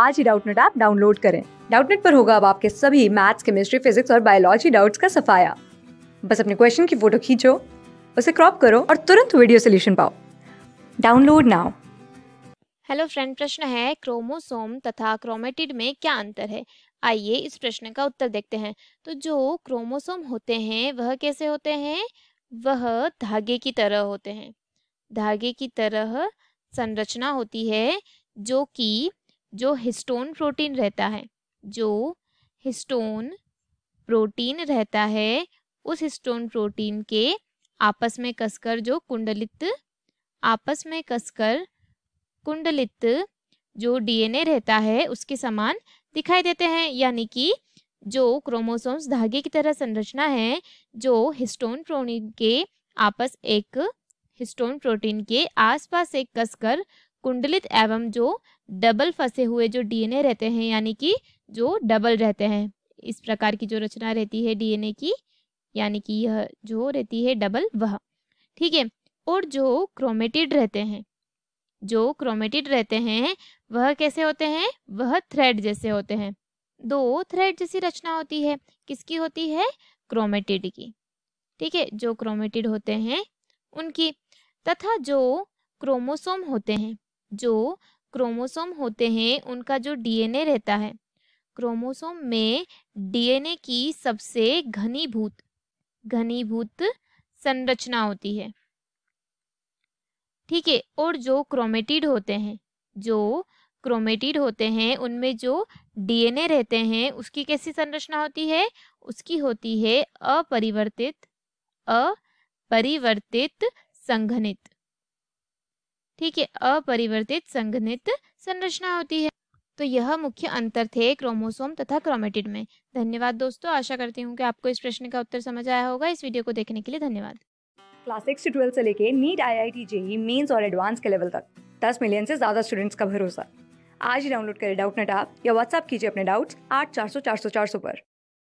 आज ही Doubtnut app download करें डाउटनेट पर होगा अब आपके सभी मैथ्स केमिस्ट्री फिजिक्स और बायोलॉजी डाउट्स का सफाया बस अपने क्वेश्चन की फोटो खींचो उसे क्रॉप करो और तुरंत वीडियो सोल्यूशन पाओ डाउनलोड नाउ हेलो फ्रेंड प्रश्न है क्रोमोसोम तथा क्रोमेटिड में क्या अंतर है आइए इस प्रश्न का उत्तर देखते हैं तो जो क्रोमोसोम होते हैं वह कैसे होते हैं वह धागे की तरह होते हैं धागे की तरह संरचना होती है जो कि जो हिस्टोन प्रोटीन रहता है जो हिस्टोन प्रोटीन रहता है उस हिस्टोन प्रोटीन के आपस में कसकर जो कुंडलित आपस में कसकर कुंडलित जो डीएनए रहता है उसके समान दिखाई देते हैं यानी कि जो क्रोमोसोम्स धागे की तरह संरचना है जो हिस्टोन प्रोटीन के आपस एक हिस्टोन प्रोटीन के आसपास एक कसकर कुंडलित एवं जो डबल फंसे हुए जो डीएनए रहते हैं यानी कि जो डबल रहते हैं इस प्रकार की जो रचना रहती है डीएनए की यानी कि यह जो रहती है डबल वह ठीक है और जो क्रोमेटिड रहते हैं जो क्रोमेटिड रहते हैं वह कैसे होते हैं वह थ्रेड जैसे होते हैं दो थ्रेड जैसी रचना होती है किसकी होती है क्रोमेटिड की ठीक है जो क्रोमेटिड होते हैं उनकी तथा जो क्रोमोसोम होते हैं जो क्रोमोसोम होते हैं उनका जो डीएनए रहता है क्रोमोसोम में डीएनए की सबसे घनीभूत घनीभूत संरचना होती है ठीक है और जो क्रोमेटिड होते हैं जो क्रोमेटिड होते हैं उनमें जो डीएनए रहते हैं उसकी कैसी संरचना होती है उसकी होती है अपरिवर्तित अपरिवर्तित संघनित ठीक है अपरिवर्तित संघनित संरचना होती है तो यह मुख्य अंतर थे क्रोमोसोम तथा क्रोमेटिड में धन्यवाद दोस्तों आशा करती हूँ कि आपको इस प्रश्न का उत्तर समझ आया होगा इस वीडियो को देखने के लिए धन्यवाद क्लास सिक्स से ट्वेल्थ से लेके NEET I I T JEE mains और एडवांस के लेवल तक दस मिलियन से ज्यादा स्टूडेंट्स का भरोसा आज ही डाउनलोड करें डाउट नेट आप या व्हाट्सअप कीजिए अपने डाउट्स आठ चार सौ चार सौ चार सौ पर